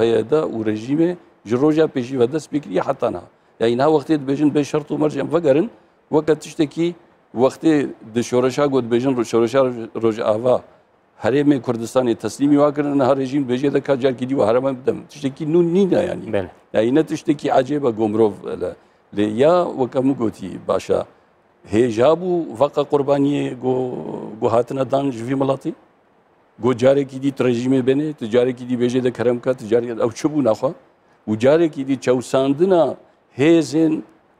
پیدا و رژیم جروجا پیشی و دست بکری حتی نه یعنی اینها وقتی بیشن به شرط و مرجم فکرن وقت تشته کی وقتی د شورشا گود بیشن شورشا روج آوا حرم کردستان تسلیمی واکرن هر رژیم بیجه دکا جار کی دیو حرم بدم تشته کی نون نینا یعنی بله یعنی نه تشته کی عجیب گمروف لیا وکم گوتی باشا هجابو وقا قربانی گو گو هاتنا دان جوی ملاتی گو جارێکی دی ترژیمێ بێنێ تجارێکی دی بێژێ دە کەرمکە تجارێت ئەو چ بوو نەخوا و جارێکی دی چاوساندنە هێزێن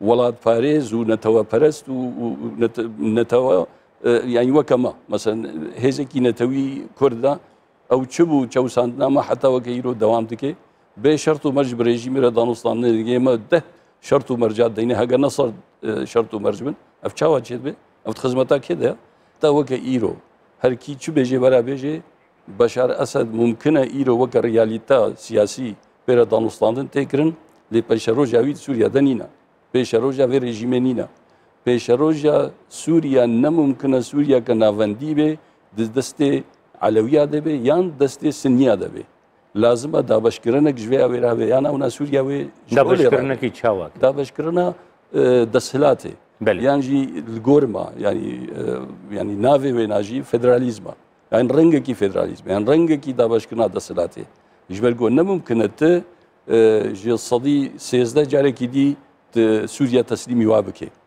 وڵات پارێز و نەتەوە پەرست و نەتەوە یانی وەکەمە مەسەن هێزێکی نەتەوی کووردا ئەو چ بوو چاوساندنامە حتاوەکە ئیرۆ دەوام دکێ بێ شەرت و مەرج برێژی میرە دانوستان نێمە ده شەرت و مەرجات دەینە هەگە نەسەر شەرت و مەرج بن ئەف چاوا چێت بێ ئەف خزمەتا کێدە تا وەکە ئیرۆ هەرکی چ بێژێ بەرا بێژێ Başar Esed mümküne îro weke realîta siyasî pê re danûstandin tê kirin lê pêşeroja wî Sûriyede nîne. Pêşeroja vê rejîmê nîne. Pêşeroja Sûriya nemumkine Sûriyeke navendî bê di destê elewiya de bê yan destê siniya de bê. Lazima dabeşkirinek ji vêya wêra hevê yana hûna e Sûriya wê dabeşkirinekî çawa. Dabeşkirina e, desthilatê. Yan jî li gorma yanî e, navê wê najî federalizma. Yani rengeki federalizm, yani rengeki daveşkirina deselatê. Ji ber got nemumkin e, ji sedî sêzde carekî dî Sûriye teslimî wa bike.